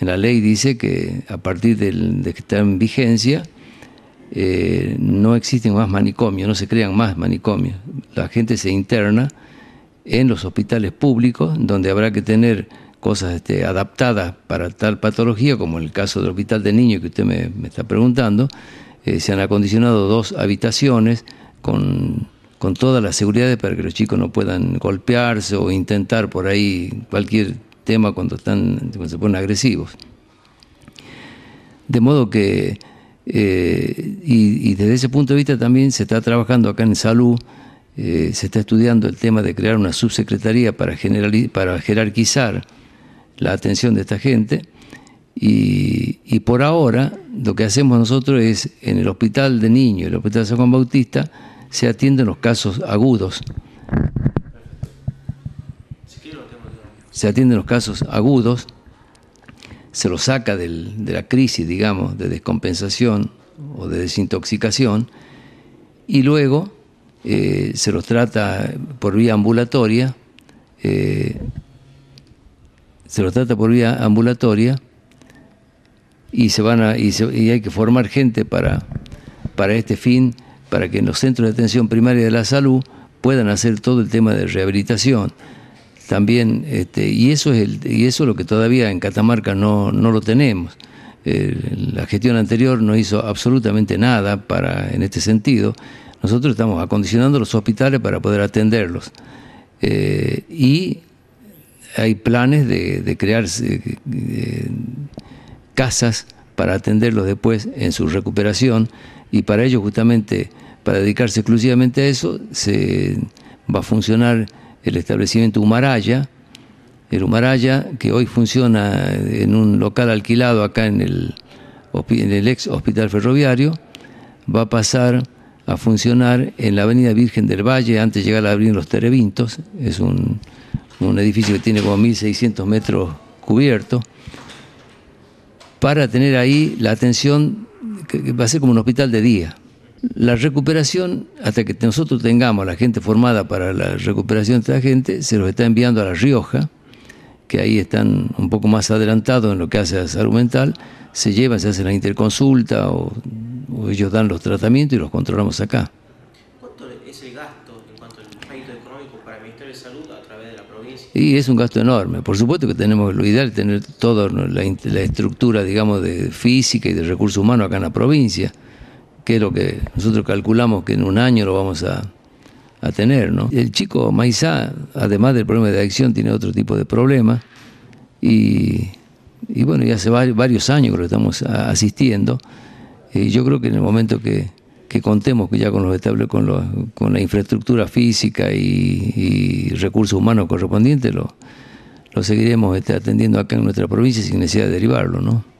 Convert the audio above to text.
en la ley dice que a partir de que está en vigencia, eh, no existen más manicomios, no se crean más manicomios. La gente se interna en los hospitales públicos, donde habrá que tener cosas este, adaptadas para tal patología, como en el caso del hospital de niños que usted me, está preguntando. Eh, se han acondicionado dos habitaciones con, con todas las seguridades para que los chicos no puedan golpearse o intentar por ahí cualquier tema cuando, están, cuando se ponen agresivos. De modo que, eh, y, desde ese punto de vista también se está trabajando acá en salud, eh, se está estudiando el tema de crear una subsecretaría para, para jerarquizar la atención de esta gente. Y, por ahora lo que hacemos nosotros es en el hospital de niños, el hospital San Juan Bautista, se atienden los casos agudos. Si quiero, se atienden los casos agudos, se los saca de la crisis, digamos, de descompensación o de desintoxicación, y luego eh, se los trata por vía ambulatoria, eh, se los trata por vía ambulatoria y se van a, y, hay que formar gente para, para este fin, para que en los centros de atención primaria de la salud puedan hacer todo el tema de rehabilitación también, este, y eso es y eso lo que todavía en Catamarca no, lo tenemos. Eh, la gestión anterior no hizo absolutamente nada para, en este sentido. Nosotros estamos acondicionando los hospitales para poder atenderlos. Eh, y hay planes de, de crear eh, casas para atenderlos después en su recuperación y para ello justamente, para dedicarse exclusivamente a eso, se va a funcionar el establecimiento Humaraya, el Humaraya que hoy funciona en un local alquilado acá en el, en el ex hospital ferroviario, va a pasar a funcionar en la Avenida Virgen del Valle, antes de llegar a abrir los Terevintos, es un, un edificio que tiene como 1.600 metros cubiertos, para tener ahí la atención, que va a ser como un hospital de día la recuperación, hasta que nosotros tengamos la gente formada para la recuperación de esta gente, se los está enviando a La Rioja, que ahí están un poco más adelantados en lo que hace a salud mental, se llevan, se hacen la interconsulta o, ellos dan los tratamientos y los controlamos acá. ¿Cuánto es el gasto en cuanto al crédito económico para el Ministerio de Salud a través de la provincia? Y es un gasto enorme. Por supuesto que tenemos lo ideal tener toda la, la estructura, digamos, de física y de recursos humanos acá en la provincia que es lo que nosotros calculamos que en un año lo vamos a, tener. ¿no? El chico Maizá, además del problema de adicción, tiene otro tipo de problema y, bueno, ya hace varios años que lo estamos asistiendo y eh, yo creo que en el momento que, contemos que ya con los estables, con, los, con la infraestructura física y, recursos humanos correspondientes, lo, lo seguiremos este, atendiendo acá en nuestra provincia sin necesidad de derivarlo, ¿no?